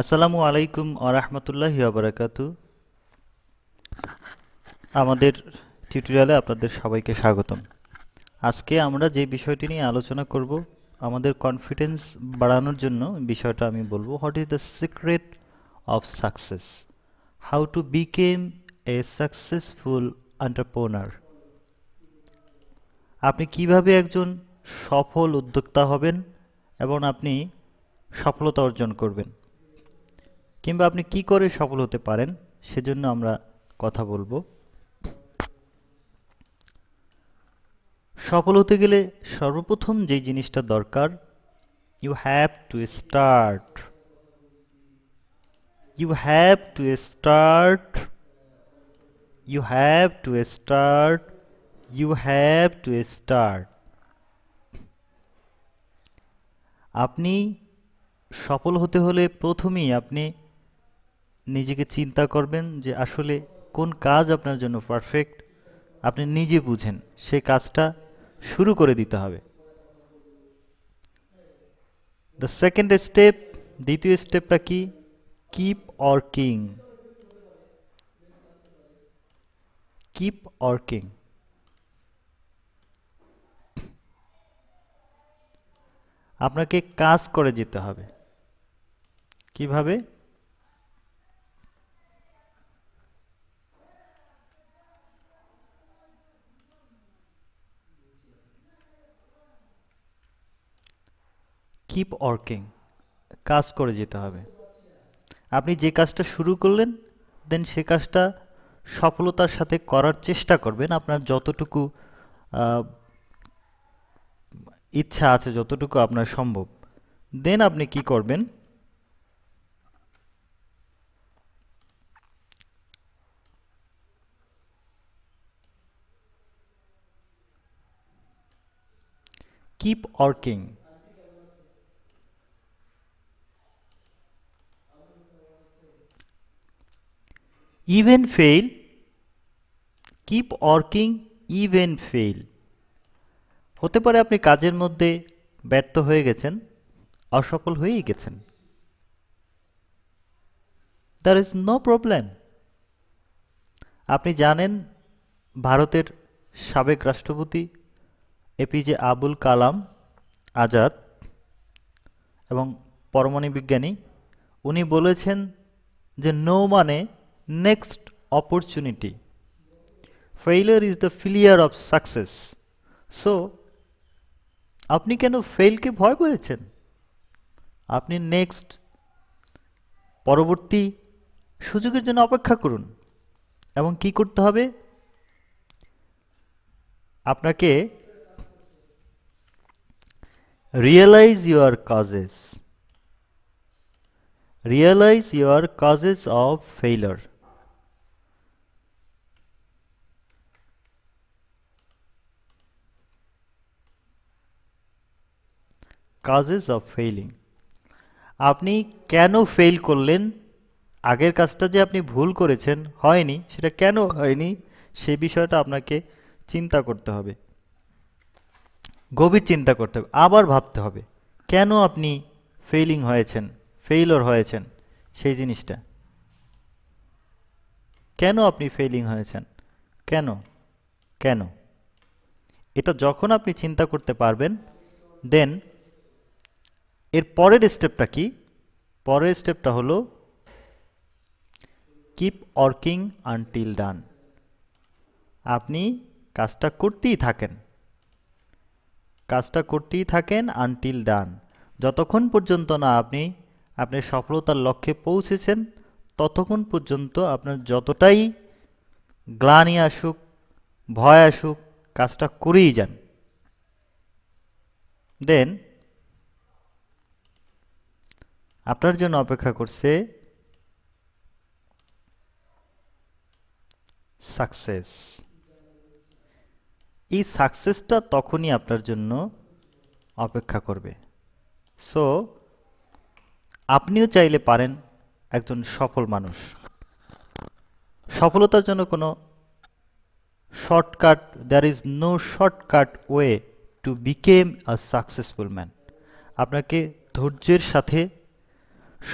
আসসালামু আলাইকুম আরহামতুল্লাহি আবরাকাত আমাদের টিউটোরিয়ালে আপনাদের সবাইকে স্বাগতম আজকে আমরা যে বিষয়টি নিয়ে আলোচনা করব আমাদের কনফিডেন্স বাড়ানোর জন্য বিষয়টা আমি বলবো what is the secret of success how to become a successful entrepreneur আপনি কিভাবে একজন সফল উদ্যোক্তা হবেন এবং আপনি সফলতা অর্জন করবেন কিংবা আপনি কি করে সফল হতে পারেন সেজন্য আমরা কথা বলবো সফল হতে গেলে সর্বপ্রথম যে জিনিসটা দরকার you have to start you have to start you have to start you have to start আপনি সফল হতে হলে প্রথমেই আপনি নিজেকে চিন্তা করবেন যে আসলে কোন কাজ আপনার জন্য পারফেক্ট আপনি নিজে বুঝেন সে কাজটা শুরু করে দিতে হবে দ্য সেকেন্ড স্টেপ দ্বিতীয় স্টেপটা কি কিপ অর্কিং কিপ অর্কিং আপনাকে কাজ করে যেতে হবে কিভাবে কিপ ওয়ার্কিং কাজ করে যেতে হবে আপনি যে কাজটা শুরু করলেন দেন সে কাজটা সফলতার সাথে করার চেষ্টা করবেন আপনার যতটুকু ইচ্ছা আছে যতটুকু আপনার সম্ভব দেন আপনি কি করবেন keep working even fail keep working even fail হতে পারে আপনি কাজের মধ্যে ব্যর্থ হয়ে গেছেন অসফল হয়েই গেছেন দ্যার ইজ নো প্রবলেম আপনি জানেন ভারতের সাবেক রাষ্ট্রপতি এপিজে আবুল কালাম আজাদ এবং পরমাণু বিজ্ঞানী উনি বলেছেন যে নো মানে next opportunity. Failure is the failure of success. So, আপনি কেন ফেলকে ভয় পেয়েছেন আপনি নেক্সট পরবর্তী সুযোগের জন্য অপেক্ষা করুন এবং কি করতে হবে আপনাকে realise your causes realise your causes of failure causes of failing আপনি কেন ফেল করলেন আগের কাজটা যে আপনি ভুল করেছেন হয়নি সেটা কেন হয়নি সে বিষয়টা আপনাকে চিন্তা করতে হবে গভীর চিন্তা করতে হবে আবার ভাবতে হবে কেন আপনি ফেলিং হয়েছেন ফেইলর হয়েছেন সেই জিনিসটা কেন আপনি ফেলিং হয়েছেন কেন কেন এটা যখন আপনি চিন্তা করতে পারবেন দেন এর পরের স্টেপটা কি পরের স্টেপটা হলো কিপ ওয়ার্কিং আনটিল ডান আপনি কাজটা করতেই থাকেন কাজটা করতেই থাকেন আনটিল ডান যতক্ষণ পর্যন্ত না আপনি আপনি সফলতার লক্ষ্যে পৌঁছেছেন ততক্ষণ পর্যন্ত আপনার যতটাই গ্লানি আসুক ভয় আসুক কাজটা করেই যান দেন আপনার জন্য অপেক্ষা করছে সাকসেস এই সাকসেসটা তখনই আপনার জন্য অপেক্ষা করবে সো আপনিও চাইলে পারেন একজন সফল মানুষ সফলতার জন্য কোনো shortcut there is no shortcut way to become a successful man আপনাকে ধৈর্যের সাথে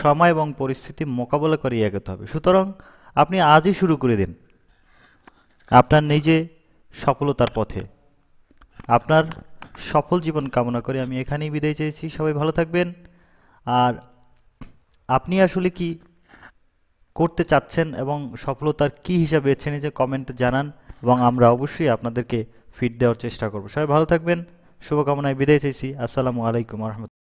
সময় এবং পরিস্থিতি মোকাবেলা করে এগোতে হবে সুতরাং আপনি আজই শুরু করে দিন আপনার নিজে সফলতার পথে আপনার সফল জীবন কামনা করে আমি এখানেই বিদায় চেয়েছি সবাই ভালো থাকবেন আর আপনি আসলে কি করতে চাচ্ছেন এবং সফলতার কি হিসাবে বেছে যে কমেন্ট জানান এবং আমরা অবশ্যই আপনাদেরকে ফিড দেওয়ার চেষ্টা করব সবাই ভালো থাকবেন শুভকামনায় বিদায় চাইছি আসসালামু আলাইকুম রহমতুল